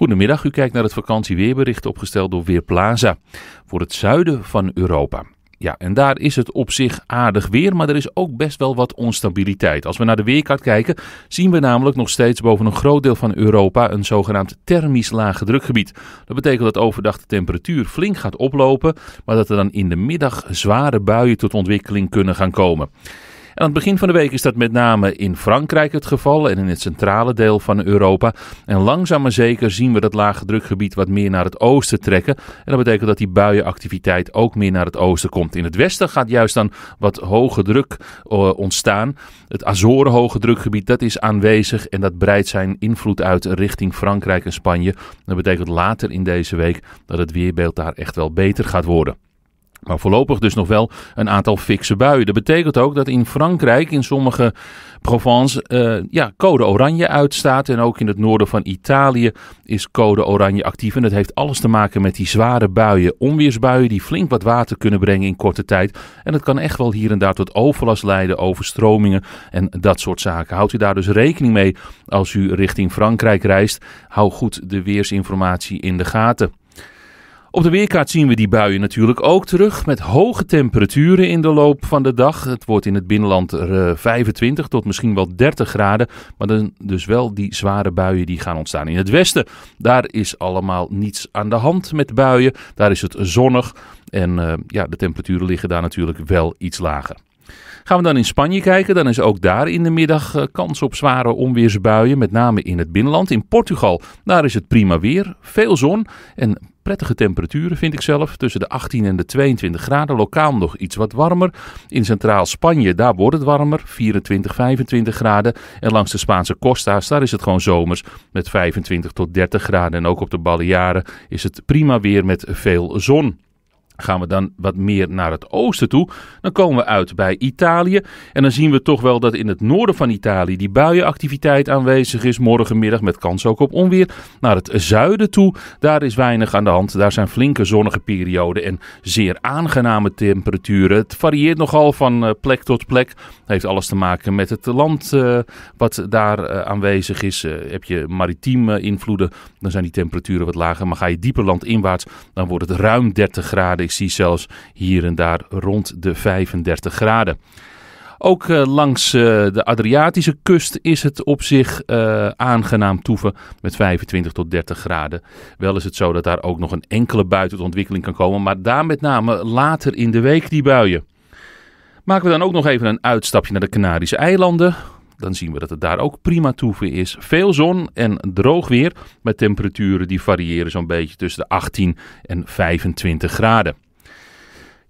Goedemiddag, u kijkt naar het vakantieweerbericht opgesteld door Weerplaza voor het zuiden van Europa. Ja, en daar is het op zich aardig weer, maar er is ook best wel wat onstabiliteit. Als we naar de weerkaart kijken, zien we namelijk nog steeds boven een groot deel van Europa een zogenaamd thermisch lage drukgebied. Dat betekent dat overdag de temperatuur flink gaat oplopen, maar dat er dan in de middag zware buien tot ontwikkeling kunnen gaan komen. En aan het begin van de week is dat met name in Frankrijk het geval en in het centrale deel van Europa. En langzaam maar zeker zien we dat lage drukgebied wat meer naar het oosten trekken. En dat betekent dat die buienactiviteit ook meer naar het oosten komt. In het westen gaat juist dan wat hoge druk eh, ontstaan. Het Azoren hoge drukgebied dat is aanwezig en dat breidt zijn invloed uit richting Frankrijk en Spanje. Dat betekent later in deze week dat het weerbeeld daar echt wel beter gaat worden. Maar voorlopig dus nog wel een aantal fikse buien. Dat betekent ook dat in Frankrijk, in sommige Provence, eh, ja, code oranje uitstaat. En ook in het noorden van Italië is code oranje actief. En dat heeft alles te maken met die zware buien, onweersbuien die flink wat water kunnen brengen in korte tijd. En dat kan echt wel hier en daar tot overlast leiden, overstromingen en dat soort zaken. Houdt u daar dus rekening mee als u richting Frankrijk reist. Hou goed de weersinformatie in de gaten. Op de weerkaart zien we die buien natuurlijk ook terug met hoge temperaturen in de loop van de dag. Het wordt in het binnenland 25 eh, tot misschien wel 30 graden, maar dan dus wel die zware buien die gaan ontstaan. In het westen, daar is allemaal niets aan de hand met buien. Daar is het zonnig en eh, ja, de temperaturen liggen daar natuurlijk wel iets lager. Gaan we dan in Spanje kijken, dan is ook daar in de middag eh, kans op zware onweersbuien, met name in het binnenland. In Portugal, daar is het prima weer, veel zon en prettige temperaturen vind ik zelf, tussen de 18 en de 22 graden, lokaal nog iets wat warmer. In centraal Spanje, daar wordt het warmer, 24, 25 graden. En langs de Spaanse costa's, daar is het gewoon zomers met 25 tot 30 graden. En ook op de Balearen is het prima weer met veel zon. Gaan we dan wat meer naar het oosten toe, dan komen we uit bij Italië. En dan zien we toch wel dat in het noorden van Italië die buienactiviteit aanwezig is morgenmiddag, met kans ook op onweer. Naar het zuiden toe, daar is weinig aan de hand. Daar zijn flinke zonnige perioden en zeer aangename temperaturen. Het varieert nogal van eh, plek tot plek. heeft alles te maken met het land eh, wat daar eh, aanwezig is. heb je maritieme invloeden, dan zijn die temperaturen wat lager. Maar ga je dieper landinwaarts, dan wordt het ruim 30 graden ik zie zelfs hier en daar rond de 35 graden. Ook eh, langs eh, de Adriatische kust is het op zich eh, aangenaam toeven met 25 tot 30 graden. Wel is het zo dat daar ook nog een enkele bui tot ontwikkeling kan komen, maar daar met name later in de week die buien. Maken we dan ook nog even een uitstapje naar de Canarische eilanden dan zien we dat het daar ook prima toeven is. Veel zon en droog weer met temperaturen die variëren zo'n beetje tussen de 18 en 25 graden.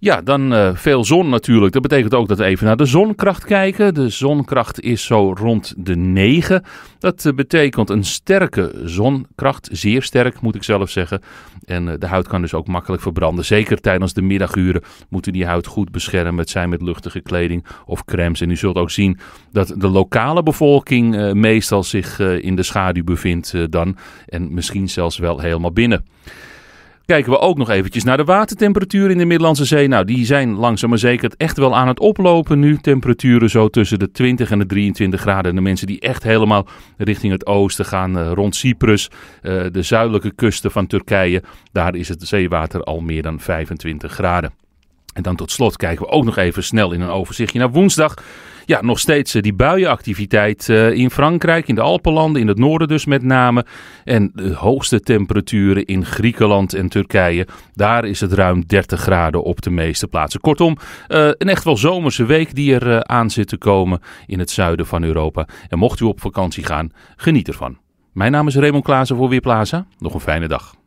Ja, dan eh, veel zon natuurlijk. Dat betekent ook dat we even naar de zonkracht kijken. De zonkracht is zo rond de 9. Dat eh, betekent een sterke zonkracht, zeer sterk moet ik zelf zeggen. En eh, de huid kan dus ook makkelijk verbranden. Zeker tijdens de middaguren moeten die huid goed beschermen. Het zijn met luchtige kleding of crèmes. En u zult ook zien dat de lokale bevolking meestal zich in de schaduw bevindt dan. En misschien zelfs wel helemaal binnen. Kijken we ook nog eventjes naar de watertemperatuur in de Middellandse Zee. Nou, die zijn langzaam maar zeker echt wel aan het oplopen nu. Temperaturen zo tussen de 20 en de 23 graden. En de mensen die echt helemaal richting het oosten gaan, eh, rond Cyprus, eh, de zuidelijke kusten van Turkije, daar is het zeewater al meer dan 25 graden. En dan tot slot kijken we ook nog even snel in een overzichtje naar woensdag ja, nog steeds eh, die buienactiviteit eh, in Frankrijk, in de Alpenlanden, in het noorden dus met name. En de hoogste temperaturen in Griekenland en Turkije. Daar is het ruim 30 graden op de meeste plaatsen. Kortom, eh, een echt wel zomerse week die er aan zit te komen in het zuiden van Europa. En mocht u op vakantie gaan, geniet ervan. Mijn naam is Raymond Klaassen voor Weerplaza. Nog een fijne dag.